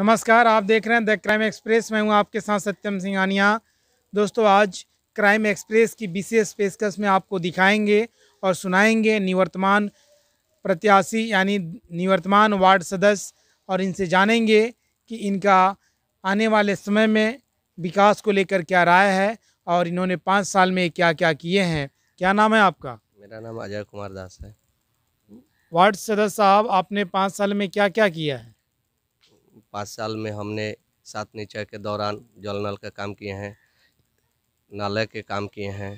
नमस्कार आप देख रहे हैं द क्राइम एक्सप्रेस मैं हूं आपके साथ सत्यम सिंह आनिया दोस्तों आज क्राइम एक्सप्रेस की विशेष पेशकश में आपको दिखाएंगे और सुनाएंगे निवर्तमान प्रत्याशी यानी निवर्तमान वार्ड सदस्य और इनसे जानेंगे कि इनका आने वाले समय में विकास को लेकर क्या राय है और इन्होंने पाँच साल में क्या क्या किए हैं क्या नाम है आपका मेरा नाम अजय कुमार दास है वार्ड सदस्य साहब आपने पाँच साल में क्या क्या किया है पाँच साल में हमने सात नीचे के दौरान जल नल का काम किए हैं नाले के काम किए हैं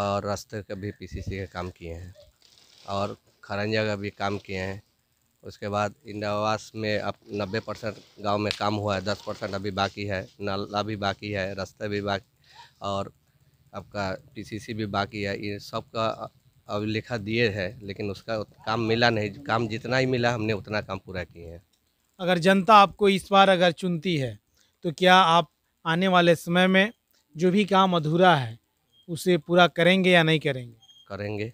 और रास्ते का भी पीसीसी के काम किए हैं और खरंजा का भी काम किए हैं उसके बाद इंदावास में अब नब्बे परसेंट गाँव में काम हुआ है दस परसेंट अभी बाकी है नाला भी बाकी है रास्ते भी बाकी और आपका पीसीसी भी बाकी है ये सब का अभिलेखा दिए है लेकिन उसका काम मिला नहीं काम जितना ही मिला हमने उतना काम पूरा किए हैं अगर जनता आपको इस बार अगर चुनती है तो क्या आप आने वाले समय में जो भी काम अधूरा है उसे पूरा करेंगे या नहीं करेंगे करेंगे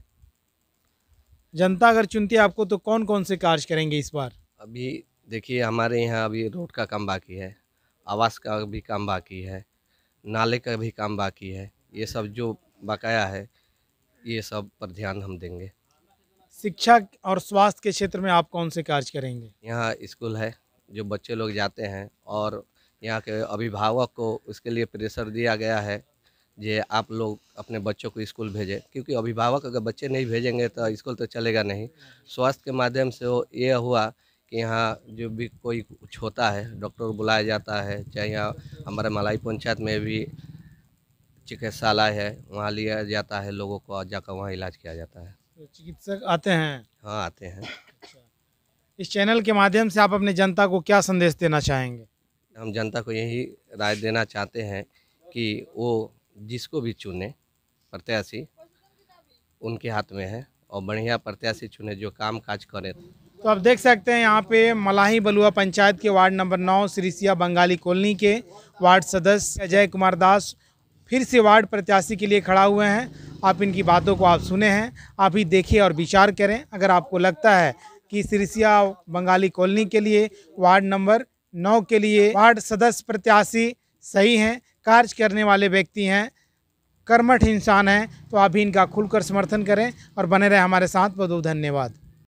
जनता अगर चुनती है आपको तो कौन कौन से कार्य करेंगे इस बार अभी देखिए हमारे यहाँ अभी रोड का काम बाकी है आवास का भी काम बाकी है नाले का भी काम बाकी है ये सब जो बकाया है ये सब पर ध्यान हम देंगे शिक्षा और स्वास्थ्य के क्षेत्र में आप कौन से कार्य करेंगे यहाँ स्कूल है जो बच्चे लोग जाते हैं और यहाँ के अभिभावक को उसके लिए प्रेशर दिया गया है जे आप लोग अपने बच्चों को स्कूल भेजें क्योंकि अभिभावक अगर बच्चे नहीं भेजेंगे तो स्कूल तो चलेगा नहीं स्वास्थ्य के माध्यम से वो ये हुआ कि यहाँ जो भी कोई कुछ होता है डॉक्टर बुलाया जाता है चाहे यहाँ हमारे मलाई पंचायत में भी चिकित्सालय है वहाँ लिया जाता है लोगों को जाकर वहाँ इलाज किया जाता है तो चिकित्सक आते हैं हाँ आते हैं अच्छा। इस चैनल के माध्यम से आप अपने जनता को क्या संदेश देना चाहेंगे हम जनता को यही राय देना चाहते हैं कि वो जिसको भी चुने प्रत्याशी उनके हाथ में है और बढ़िया प्रत्याशी चुने जो काम काज करे तो आप देख सकते हैं यहाँ पे मलाही बलुआ पंचायत के वार्ड नंबर नौ श्रीसिया बंगाली कॉलोनी के वार्ड सदस्य अजय कुमार दास फिर से वार्ड प्रत्याशी के लिए खड़ा हुए हैं आप इनकी बातों को आप सुने हैं आप ही देखिए और विचार करें अगर आपको लगता है कि सिरसिया बंगाली कॉलोनी के लिए वार्ड नंबर नौ के लिए वार्ड सदस्य प्रत्याशी सही हैं कार्य करने वाले व्यक्ति हैं कर्मठ इंसान हैं तो आप भी इनका खुलकर समर्थन करें और बने रहें हमारे साथ बहुत बहुत धन्यवाद